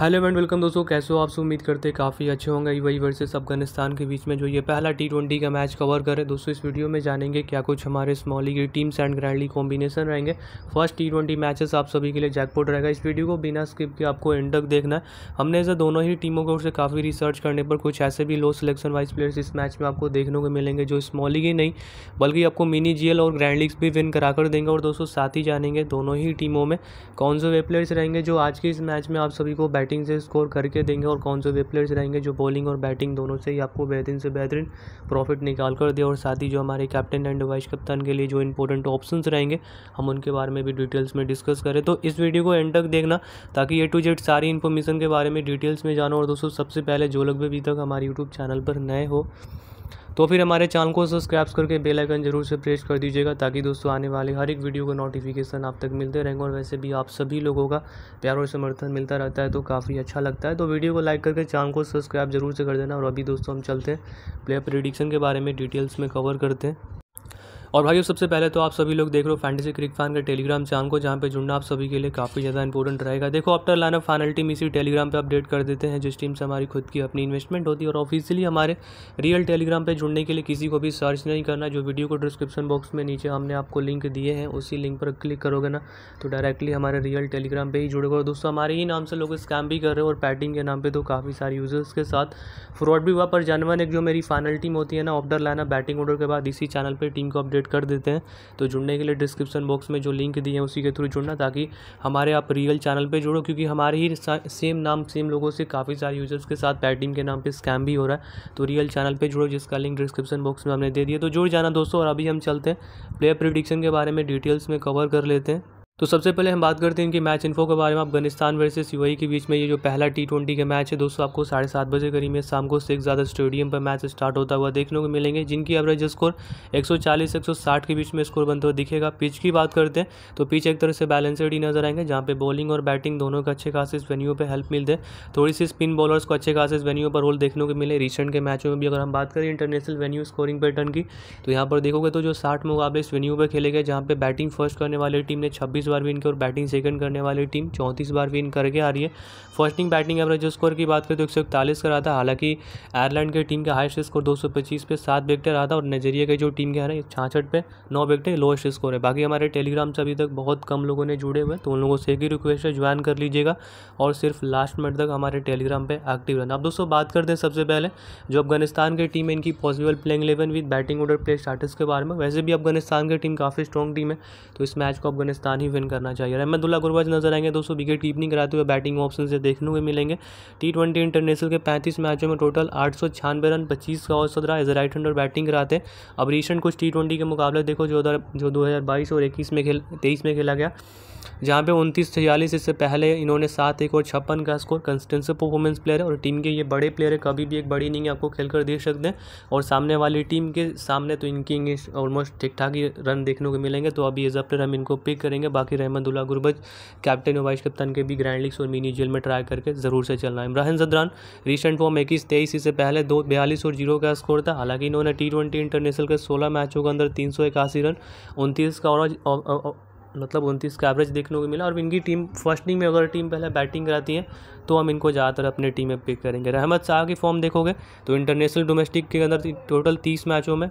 hello and welcome दोस्तों कैसे हो आप से उम्मीद करते हैं काफ़ी अच्छे होंगे वही वर्सेस अफगानिस्तान के बीच में जो ये पहला टी ट्वेंटी का मैच कवर करें दोस्तों इस वीडियो में जानेंगे क्या कुछ हमारे स्मॉली की टीम्स एंड ग्रैंडली कॉम्बिनेशन रहेंगे फर्स्ट टी ट्वेंटी मैचेस आप सभी के लिए जैकपॉट रहेगा इस वीडियो को बिना स्किप के आपको एंड तक देखना है हमने ऐसे दोनों ही टीमों को ओर काफ़ी रिसर्च करने पर कुछ ऐसे भी लो सिलेक्शन वाइज प्लेयर्स इस मैच में आपको देखने को मिलेंगे जो स्मॉली ही नहीं बल्कि आपको मिनी जी और ग्रैंड लीग्स भी विन करा कर देंगे और दोस्तों साथ ही जानेंगे दोनों ही टीमों में कौन से वे प्लेयर्स रहेंगे जो आज के इस मैच में आप सभी को बैठ बैटिंग से स्कोर करके देंगे और कौन से वे प्लेयर्स रहेंगे जो बॉलिंग और बैटिंग दोनों से ही आपको बेहतरीन से बेहतरीन प्रॉफिट निकाल कर दे और साथ ही जो हमारे कैप्टन एंड वाइस कप्तान के लिए जो इंपॉर्टेंट ऑप्शन रहेंगे हम उनके बारे में भी डिटेल्स में डिस्कस करें तो इस वीडियो को एंड तक देखना ताकि ए टू जेड सारी इन्फॉर्मेशन के बारे में डिटेल्स में जानो और दोस्तों सबसे पहले जो लोग भी अभी तक हमारे यूट्यूब चैनल पर नए हो तो फिर हमारे चैनल को सब्सक्राइब करके बेल आइकन जरूर से प्रेस कर दीजिएगा ताकि दोस्तों आने वाले हर एक वीडियो का नोटिफिकेशन आप तक मिलते रहेंगे और वैसे भी आप सभी लोगों का प्यार और समर्थन मिलता रहता है तो काफ़ी अच्छा लगता है तो वीडियो को लाइक करके चैनल को सब्सक्राइब जरूर से कर देना और अभी दोस्तों हम चलते हैं प्लेयर प्रिडिक्शन के बारे में डिटेल्स में कवर करते हैं और भाइयों सबसे पहले तो आप सभी लोग देख रहे हो फैंटेसी क्रिक फैन का टेलीग्राम चैनल को जहाँ पे जुड़ना आप सभी के लिए काफ़ी ज़्यादा इंपॉर्टेंट रहेगा देखो after line of final team इसी टेलीग्राम पे अपडेट कर देते हैं जिस टीम से हमारी खुद की अपनी इन्वेस्टमेंट होती है और ऑफिशियली हमारे रियल टेलीग्राम पर जुड़ने के लिए किसी को भी सर्च नहीं करना जो वीडियो को डिस्क्रिप्शन बॉक्स में नीचे हमने आपको लिंक दिए हैं उसी लिंक पर क्लिक करोगे ना तो डायरेक्टली हमारे रियल टेलीग्राम पर ही जुड़ेगा और दोस्तों हमारे ही नाम से लोग स्कैम भी कर रहे हैं और पैटिंग के नाम पर तो काफ़ी सारे यूजर्स के साथ फ्रॉड भी हुआ पर जानवन एक जो मेरी फाइनल टीम होती है ना ऑप्टर लाइन बैटिंग ऑर्डर के बाद इसी चैनल पर टीम को अपडेट अपडेट कर देते हैं तो जुड़ने के लिए डिस्क्रिप्शन बॉक्स में जो लिंक दिए हैं उसी के थ्रू जुड़ना ताकि हमारे आप रियल चैनल पर जुड़ो क्योंकि हमारे ही सेम नाम सेम लोगों से काफ़ी सारे यूजर्स के साथ पैटिंग के नाम पर स्कैम भी हो रहा है तो रियल चैनल पर जुड़ो जिसका लिंक डिस्क्रिप्शन बॉक्स में हमने दे दिया तो जुड़ जाना दोस्तों और अभी हम चलते हैं प्लेयर प्रिडिक्शन के बारे में डिटेल्स में कवर कर लेते हैं तो सबसे पहले हम बात करते हैं इनके मैच इन्फो के बारे में अफगानिस्तान वर्सेस यूएई e के बीच में ये जो पहला टी ट्वेंटी का मैच है दोस्तों आपको साढ़े सात बजे करीब में शाम को सिक्स ज़्यादा स्टेडियम पर मैच स्टार्ट होता हुआ देखने को मिलेंगे जिनकी एवरेज स्कोर 140 160 के बीच में स्कोर बनते हुए दिखेगा पिच की बात करते हैं तो पिच एक तरह से बैलेंसड ही नजर आएंगे जहाँ पर बॉलिंग और बैटिंग दोनों के अच्छे खासे वेन्यू पर हेल्प मिलते हैं थोड़ी सी स्पिन बॉलर्स को अच्छे खासे वेन्यू पर रोल देखने को मिले रिसेंट के मैचों में भी अगर हम बात करें इंटरनेशनल वेन्यू स्कोरिंग पैटर्न की तो यहाँ पर देखोगे तो जो साठ मुकाबले इस वेन्यू पर खेले गए जहाँ पर बैटिंग फर्स्ट करने वाली टीम ने छब्बीस बार विन की और बैटिंग सेकंड करने वाली टीम चौंतीस बार विन करके आ रही है फर्स्टिंग बैटिंग एवरेज स्कोर की बात करें तो एक सौ इकतालीस का रहा था हालांकि आयरलैंड की टीम का हाइस्ट स्कोर दो सौ पच्चीस पे सात विकटें रहा था और नाइजेरिया की जो टीम के है छाछठ पे नौ विकटें लोएस्ट स्कोर है बाकी हमारे टेलीग्राम से अभी तक बहुत कम लोगों ने जुड़े हुए तो उन लोगों से एक ही रिक्वेस्ट है ज्वाइन कर लीजिएगा और सिर्फ लास्ट मिनट तक हमारे टेलीग्राम पर एक्टिव रहना अब दोस्तों बात करते हैं सबसे पहले जो अफगानिस्तान की टीम है इनकी possible playing eleven with batting order play starters के बारे में वैसे भी अफगानिस्तान की टीम काफ़ी स्ट्रॉन्ग टीम है तो इस मैच को अफगानिस्तान ही विन करना चाहिए अहमदुल्ला गुरबाज नजर आएंगे दोस्तों विकेट कीपनिंग कराते हुए बैटिंग ऑप्शन से देखने को मिलेंगे टी ट्वेंटी इंटरनेशनल के पैंतीस मैचों में टोटल आठ सौ छियानवे रन पच्चीस का औसत रहा as a right hander batting कराते अब रिसेंट कुछ टी ट्वेंटी के मुकाबले देखो जो उधर जो दो हज़ार बाईस और इक्कीस में खेल तेईस में खेला गया जहाँ पे उनतीस छियालीस इससे पहले इन्होंने सात एक और छप्पन का स्कोर कंसिस्टेंसी परफॉर्मेंस प्लेयर है और टीम के ये बड़े प्लेयर है कभी भी एक बड़ी इनिंग आपको खेल कर दे सकते हैं और सामने वाली टीम के सामने तो इनकी इंग्लिश ऑलमोस्ट ठीक ठाक ही रन देखने को मिलेंगे तो अभी एज अ प्लेयर हम इनको पिक करेंगे बाकी शाकिर अहमदुल्ला गुरबज कैप्टन और वाइस कप्तान के भी ग्रैंड लीग्स और मिनी जेल में ट्राई करके ज़रूर से चलना है इमरान जदरान रिसेंट फॉर्म इक्कीस तेईस इससे पहले दो बयालीस और जीरो का स्कोर था हालांकि इन्होंने टी ट्वेंटी इंटरनेशनल के सोलह मैचों के अंदर तीन सौ इक्यासी रन उनतीस का और मतलब उनतीस का एवरेज देखने को मिला और इनकी टीम फर्स्टिंग में अगर टीम पहले बैटिंग कराती है तो हम इनको ज़्यादातर अपने टीम में पिक करेंगे रहमत शाह की फॉर्म देखोगे तो इंटरनेशनल डोमेस्टिक के अंदर टोटल तीस मैचों में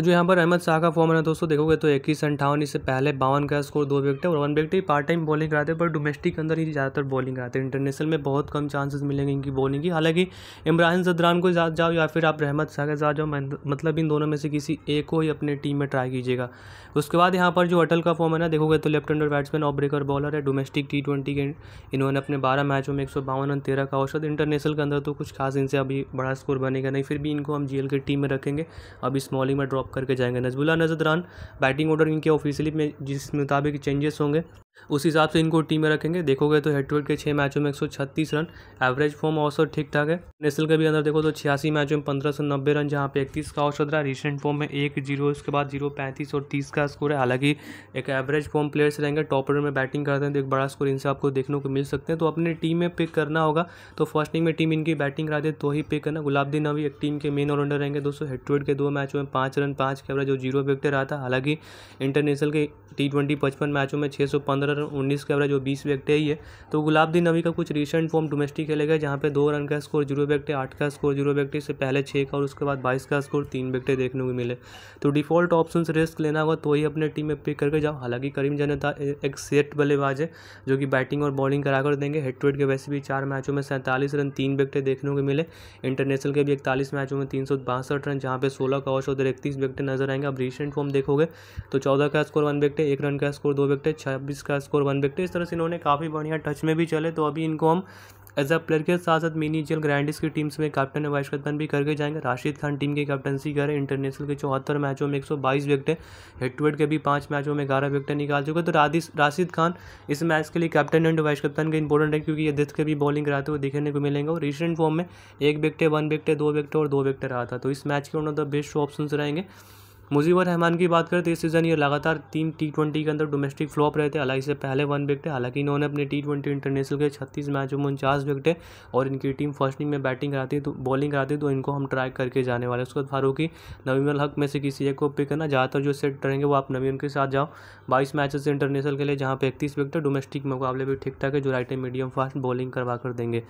जो यहाँ पर अहमद शाह का फॉर्म है दोस्तों देखोगे तो इक्कीस अंठावन इससे पहले बावन का स्कोर दो विकेट है और वन विकेट ही पार्ट टाइम बॉलिंग कराते हैं पर डोमेस्टिक अंदर ही ज़्यादातर बॉलिंग कराते हैं इंटरनेशनल में बहुत कम चांसेस मिलेंगे इनकी बॉलिंग की हालांकि इमरान जदरान को साथ जाओ या फिर आप रहमत शाह के साथ जाओ मतलब इन दोनों में से किसी एक को ही अपने टीम में ट्राई कीजिएगा उसके बाद यहाँ पर जो अटल का फॉर्म है ना देखोगे तो लेफ्ट हैंडर बैट्समैन और ब्रेकर बॉलर है डोमेस्टिक टी ट्वेंटी के इन्होंने अपने बारह मैचों में एक सौ बावन रन तेरह का औसत इंटरनेशनल के अंदर तो कुछ खास इनसे अभी बड़ा स्कोर बनेगा नहीं फिर भी इनको हम जी की टीम में रखेंगे अभी स्मॉलिंग में ड्रॉप करके जाएंगे नजबुल्ला नजदरान बैटिंग ऑर्डर इनके ऑफिशियली में जिस मुताबिक चेंजेस होंगे उस हिसाब से इनको टीम में रखेंगे देखोगे तो हेड टू हेड के छः मैचों में छत्तीस रन एवरेज फॉर्म औसत ठीक ठाक है नेशनल के भी अंदर देखो तो छियासी मैचों में पंद्रह सौ नब्बे रन जहाँ पे इकतीस का औसत रहा रिसेंट फॉर्म में एक जीरो उसके बाद जीरो पैंतीस और तीस का स्कोर है हालांकि एक एवरेज फॉर्म प्लेयर्स रहेंगे टॉप ऑर्डर में बैटिंग करते हैं तो एक बड़ा स्कोर इनसे आपको देखने को मिल सकते हैं तो अपने टीम में पिक करना होगा तो फर्स्ट टीम में टीम इनकी बैटिंग करा दे तो ही पिक करना गुलाबदीन अभी एक टीम के मेन ऑलराउंडर रहेंगे दोस्तों हेड टू हेड के दो मैचों में पाँच रन पॉइंट पाँच के एवरेज और जीरो विकेट रहा था हालांकि इंटरनेशनल के टी ट्वेंटी पचपन मैचों में छः सौ पंद्रह रन उन्नीस के एवरेज और बीस विकेट ही है तो गुलाबदीन नवी का कुछ रिसेंट फॉर्म डोमेस्टिक खेले गए जहाँ पे दो रन का स्कोर जीरो विकेट आठ का स्कोर जीरो विकेट से पहले छः का और उसके बाद बाईस का स्कोर तीन विकेट देखने को मिले तो डिफॉल्ट ऑप्शन रिस्क लेना होगा तो ही अपने टीम में पिक करके जाओ हालांकि करीम जनता एक सेट बल्लेबाज है जो कि बैटिंग और बॉलिंग कराकर देंगे हेड टू हेड के वैसे भी चार मैचों में सैंतालीस रन तीन विकेट देखने को मिले इंटरनेशनल के भी इकतालीस मैचों में तीन सौ बासठ रन जहाँ पे सोलह का औसत और इकतीस विकटें नजर आएंगे अब रिसेंट फॉर्म देखोगे तो चौदह का स्कोर वन व्यक्ट एक रन का स्कोर दो विकटें छब्बीस का स्कोर वन व्यक्ट इस तरह से इन्होंने काफ़ी बढ़िया टच में भी चले तो अभी इनको हम एज अ प्लेयर के साथ साथ मिनी जेल ग्रैंडिस की टीम्स में कैप्टन वाइस कप्तान भी करके जाएंगे राशिद खान टीम की कैप्टनसी करें इंटरनेशनल के चौहत्तर मैचों में एक सौ बाईस विकटें हेड टू हेड के भी पाँच मैचों में ग्यारह विकटें निकाल चुके तो राशिद खान इस मैच के लिए कैप्टन एंड वाइस कप्तान के इंपॉर्टेंट है क्योंकि ये दिथ के भी बॉलिंग कराते हुए देखने को मिलेंगे और रिसेंट फॉर्म में एक विकटे वन विकटे दो विकेट और दो विकेट रहा था तो इस मैच के ऑफ द बेस्ट ऑप्शन रहेंगे मुजीबर रहमान की बात करें तो इस सीज़न ये लगातार तीन टी ट्वेंटी के अंदर डोमेस्टिक फ्लॉप रहे थे हालांकि इससे पहले वन विकेट हालांकि इन्होंने अपने टी ट्वेंटी इंटरनेशनल के छत्तीस मैचों में उनचास विकटें और इनकी टीम फर्स्ट इनिंग में बैटिंग कराती है तो बॉलिंग कराती है तो इनको हम ट्राई करके जाने वाले उसके बाद फारूकी नवीन हक में से किसी एक को पिक करना ज़्यादातर जो सेट करेंगे वो आप नवीन के साथ जाओ बाईस मैचेस इंटरनेशनल के लिए जहाँ पे इकतीस विकटें डोमेस्टिक मुकाबले भी ठीक ठाक है जो राइट मीडियम फास्ट बॉलिंग करवा कर देंगे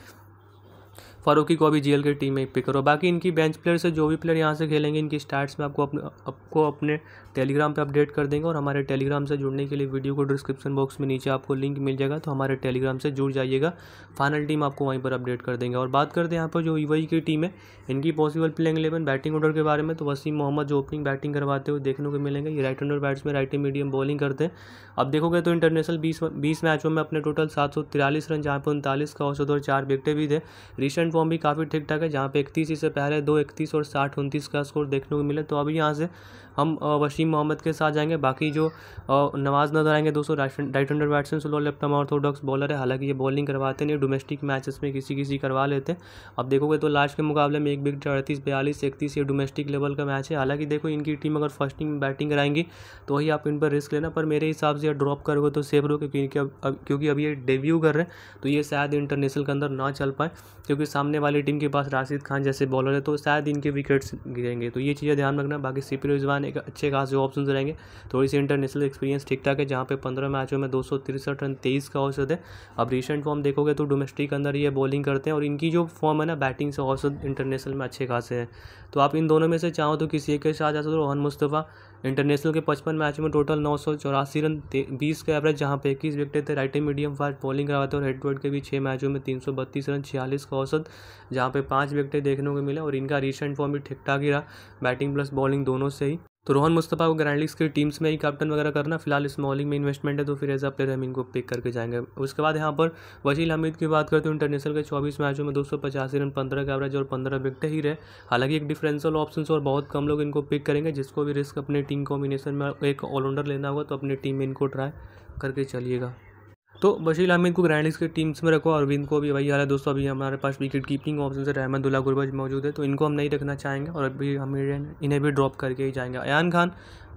फारूकी को अभी जीएल की टीम में पिक करो बाकी इनकी बेंच प्लेयर से जो भी प्लेयर यहाँ से खेलेंगे इनकी स्टार्ट्स में आपको अपने आपको अपने टेलीग्राम पे अपडेट कर देंगे और हमारे टेलीग्राम से जुड़ने के लिए वीडियो को डिस्क्रिप्शन बॉक्स में नीचे आपको लिंक मिल जाएगा तो हमारे टेलीग्राम से जुड़ जाइएगा फाइनल टीम आपको वहीं पर अपडेट कर देंगे और बात करते हैं यहाँ पर जो ईवाई e की टीम है इनकी possible playing eleven batting order के बारे में तो वसीम मोहम्मद जो ओपनिंग बैटिंग करवाते हुए देखने को मिलेंगे ये right hander batsman right medium bowling करते हैं अब देखोगे तो इंटरनेशनल बीस बीस मैचों में अपने टोटल सात रन जहाँ पर उनतालीस का औसत और चार विकटें भी थे रिसेंट फॉर्म भी काफ़ी ठीक ठाक है जहाँ पे इकतीस से पहले दो इकतीस और साठ उनतीस का स्कोर देखने को मिले तो अभी यहाँ से हम वसीम मोहम्मद के साथ जाएंगे बाकी जो नवाज नजर आएंगे दोस्तों right hander batsman slow left orthodox bowler है हालांकि ये बॉलिंग करवाते नहीं डोमेस्टिक मैचेस में किसी किसी करवा लेते हैं अब देखोगे तो लास्ट के मुकाबले में एक विकेट अड़तीस बयालीस इकतीस ये डोमेस्टिक लेवल का मैच है हालांकि देखो इनकी टीम अगर फर्स्टिंग में बैटिंग कराएंगी तो वही आप इन पर रिस्क लेना पर मेरे हिसाब से ड्रॉप करोगे तो सेफ रहो क्योंकि क्योंकि अभी ये डेब्यू कर रहे हैं तो ये शायद इंटरनेशनल के अंदर ना चल पाए क्योंकि सामने वाली टीम के पास राशिद खान जैसे बॉलर है तो शायद इनके विकेट्स गिरेंगे तो ये चीज़ें ध्यान रखना बाकी सिपी रिजवान एक अच्छे खास जो ऑप्शन रहेंगे थोड़ी सी इंटरनेशनल एक्सपीरियंस ठीक ठाक है जहाँ पे पंद्रह मैचों में दो सौ तिरसठ रन तेईस का औसत है अब रिसेंट फॉर्म देखोगे तो डोमेस्टिक अंदर ये बॉलिंग करते हैं और इनकी जो फॉर्म है ना बैटिंग से औसत इंटरनेशनल में अच्छे खासे हैं तो आप इन दोनों में से चाहो तो किसी एक के साथ जा सकते हो रोहन मुस्तफ़ा इंटरनेशनल के पचपन मैच में टोटल नौ सौ चौरासी रन बीस का एवरेज जहाँ पे इक्कीस विकेट थे राइट मीडियम फास्ट बॉलिंग करवाते और हेडवर्ड के भी छः मैचों में तीन सौ बत्तीस रन छियालीस का औसत जहाँ पे पाँच विकेटें देखने को मिले और इनका रिसेंट फॉर्म भी ठीक ठाक ही रहा बैटिंग प्लस बॉलिंग दोनों से ही तो रोहन मुस्तफ़ा को ग्रैंड लीग्स की टीम्स में ही कैप्टन वगैरह करना फिलहाल इस में इन्वेस्टमेंट है तो फिर ऐसा प्लेयर हम इनको पिक करके जाएंगे उसके बाद यहाँ पर वजील हमीद की बात करते हैं इंटरनेशनल के चौबीस मैचों में दो सौ पचासी रन पंद्रह का एवरेज और पंद्रह विकटे ही रहे हालांकि एक डिफरेंशियल ऑप्शन और बहुत कम लोग इनको पिक करेंगे जिसको भी रिस्क अपने टीम कॉम्बिनेशन में एक ऑलराउंडर लेना होगा तो अपनी टीम में इनको ट्राई करके चलिएगा तो बशील अहमद को ग्रैंड लीग के टीम्स में रखो अरविंद को भी वही हाल है दोस्तों अभी हमारे पास विकेट कीपिंग ऑप्शन है रहमतुल्ला गुरबज मौजूद है तो इनको हम नहीं रखना चाहेंगे और अभी हम इन्हें भी ड्रॉप करके ही जाएंगे अयान खान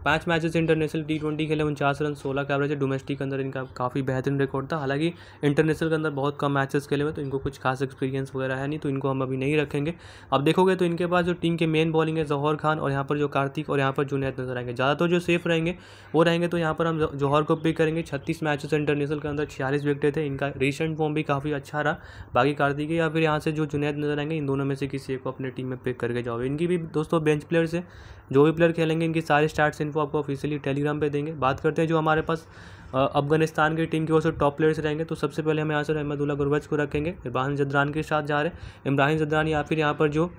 पाँच मैचेस इंटरनेशनल टी ट्वेंटी खेले उनचास रन सोलह का एवरेज है डोमेस्टिक के अंदर इनका काफ़ी बेहतरीन रिकॉर्ड था हालांकि इंटरनेशनल के अंदर बहुत कम मैचेस खेले हुए तो इनको कुछ खास एक्सपीरियंस वगैरह है नहीं तो इनको हम अभी नहीं रखेंगे अब देखोगे तो इनके पास जो टीम के मेन बॉलिंग है जौहर खान और यहाँ पर जो कार्तिक और यहाँ पर जुनेद नजर आएंगे ज़्यादातर जो सेफ रहेंगे वो रहेंगे तो यहाँ पर हम जौहर को पिक करेंगे छत्तीस मैचेस इंटरनेशनल के अंदर छियालीस विकटे थे इनका रिसेंट फॉर्म भी काफ़ी अच्छा रहा बाकी कार्तिक या फिर यहाँ से जो जुनेद नजर आएंगे इन दोनों में से किसी एक को अपने टीम में पिक करके जाओ इनकी भी दोस्तों बेंच प्लेयर्स है जो भी प्लेयर खेलेंगे इनकी सारे स्टार्ट इन्फॉर्म वो आपको ऑफिशियली टेलीग्राम पे देंगे बात करते हैं जो हमारे पास अफगानिस्तान की टीम की ओर से टॉप प्लेयर्स रहेंगे तो सबसे पहले हम यहाँ से अहमदुल्ला गुरबज को रखेंगे इब्राहिम जदरान के साथ जा रहे हैं इब्राहिम जदरान या फिर यहाँ पर जो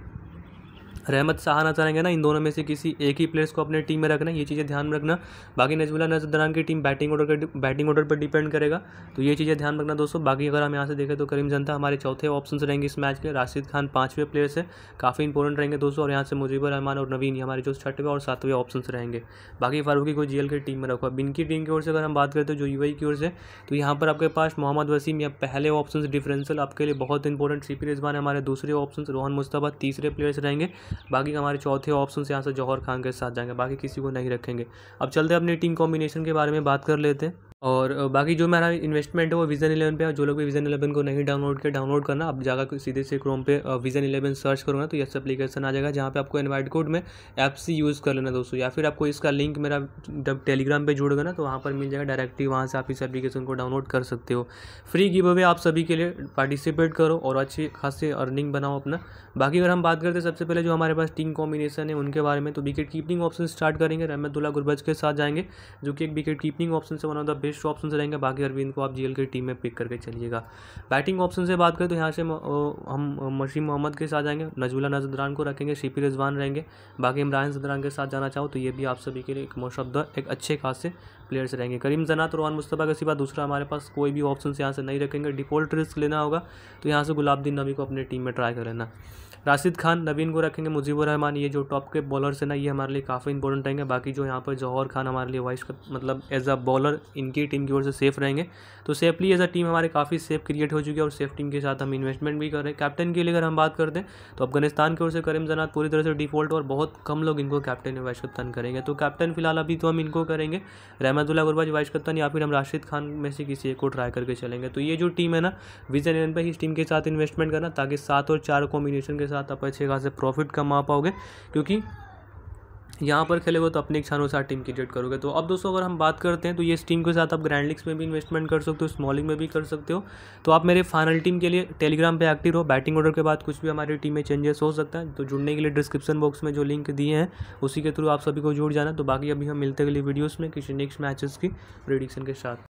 रहमत शाह आना चाहेंगे ना इन दोनों में से किसी एक ही प्लेयर्स को अपने टीम में रखना ये चीज़ें ध्यान में रखना बाकी नजमुला नजरदरान की team batting order batting order पर डिपेंड करेगा तो ये चीज़ें ध्यान रखना दोस्तों बाकी अगर हम यहाँ से देखें तो करीम जनता हमारे चौथे ऑप्शन रहेंगे इस मैच के राशिद खान पाँचवें प्लेयर्स है काफ़ी इंपॉर्टेंट रहेंगे दोस्तों और यहाँ से मुजीबर रहमान और नवीन हमारे जो छठवें और सातवें ऑप्शन रहेंगे बाकी फारूकी को जी की टीम में रखो अब इनकी टीम की ओर से अगर हम बात करें तो जो यू की ओर से तो यहाँ पर आपके पास मोहम्मद वसीम या पहले ऑप्शन डिफरेंशियल आपके लिए बहुत इंपॉर्टेंट सीपी रिजवान हमारे दूसरे ऑप्शन रोहन मुस्तफा तीसरे प्लेयर्स रहेंगे बाकी हमारे चौथे ऑप्शन से यहाँ से जौहर खान के साथ जाएंगे बाकी किसी को नहीं रखेंगे अब चलते अपनी टीम कॉम्बिनेशन के बारे में बात कर लेते हैं और बाकी जो मेरा इन्वेस्टमेंट है वो विजन इलेवन पे है जो लोग भी विजन इलेवन को नहीं डाउनलोड किया डाउनलोड करना आप जाकर सीधे से क्रोम पे विजन इलेवन सर्च करो ना तो यस एप्लीकेशन आ जाएगा जहाँ पे आपको इन्वाइट कोड में ऐप से यूज़ कर लेना दोस्तों या फिर आपको इसका लिंक मेरा जब टेलीग्राम पर जुड़ ना तो वहाँ पर मिल जाएगा डायरेक्टली वहाँ से आप इस एप्लीकेशन को डाउनलोड कर सकते हो फ्री गिव अवे आप सभी के लिए पार्टिसिपेट करो और अच्छी खासी अर्निंग बनाओ अपना बाकी अगर हम बात करते हैं सबसे पहले जो हमारे पास टीम कॉम्बिनेशन है उनके बारे में तो विकेट कीपिंग ऑप्शन स्टार्ट करेंगे रहमतुल्ला गुरबज के साथ जाएंगे जो कि एक विकेट कीपिंग ऑप्शन से one of the best option रहेंगे बाकी अरविंद को आप जीएल की टीम में पिक करके चलिएगा बैटिंग ऑप्शन से बात करें तो यहाँ से हम मशीम मोहम्मद के साथ जाएंगे नजमुल्ला नजदरान को रखेंगे शिपी रिजवान रहेंगे बाकी इमरान सदरान के साथ जाना चाहो तो ये भी आप सभी के लिए एक मोशब्द एक अच्छे खासे प्लेयर्स रहेंगे करीम जनात रोहान मुस्तफ़ा के सिवा दूसरा हमारे पास कोई भी ऑप्शन यहाँ से नहीं रखेंगे डिफॉल्ट रिस्क लेना होगा तो यहाँ से गुलाबद्दीन नबी को अपनी टीम में ट्राई कर लेना राशिद खान नवीन को रखेंगे मुजीबुररहमान रहमान ये जो टॉप के बॉलर्स हैं ना ये हमारे लिए काफ़ी इंपॉर्टेंट रहेंगे बाकी जो यहाँ पर जौहर खान हमारे लिए वाइस मतलब एज अ बॉलर इनकी टीम की ओर से सेफ रहेंगे तो सेफली एज अ टीम हमारे काफ़ी सेफ क्रिएट हो चुकी है और सेफ टीम के साथ हम इन्वेस्टमेंट भी कर रहे हैं कैप्टन के लिए अगर हम बात करते हैं तो अफगानिस्तान की ओर से करीम जनात पूरी तरह से डिफॉल्ट और बहुत कम लोग इनको कैप्टन या वाइस कप्तान करेंगे तो कैप्टन फिलहाल अभी तो हम इनको करेंगे रहमतुल्ला गुरबाज वाइस कप्तान या फिर हम राशिद खान में से किसी एक को ट्राई करके चलेंगे तो ये जो टीम है ना विजन एलेवन पर इस टीम के साथ इन्वेस्टमेंट करना ताकि सात और चार कॉम्बिनेशन के साथ आप अच्छे खासे प्रॉफिट कमा पाओगे क्योंकि यहाँ पर खेलेगे तो अपने इच्छा अनुसार टीम क्रिएट करोगे तो अब दोस्तों अगर हम बात करते हैं तो ये इस टीम के साथ आप ग्रैंड लीग्स में भी इन्वेस्टमेंट कर सकते हो स्मॉलिंग में भी कर सकते हो तो आप मेरे फाइनल टीम के लिए टेलीग्राम पे एक्टिव रहो बैटिंग ऑर्डर के बाद कुछ भी हमारी टीम में चेंजेस हो सकता है तो जुड़ने के लिए डिस्क्रिप्शन बॉक्स में जो लिंक दिए हैं उसी के थ्रू आप सभी को जुड़ जाना तो बाकी अभी हम मिलते अगले वीडियोज़ में किसी नेक्स्ट मैचेस की प्रिडिक्शन के साथ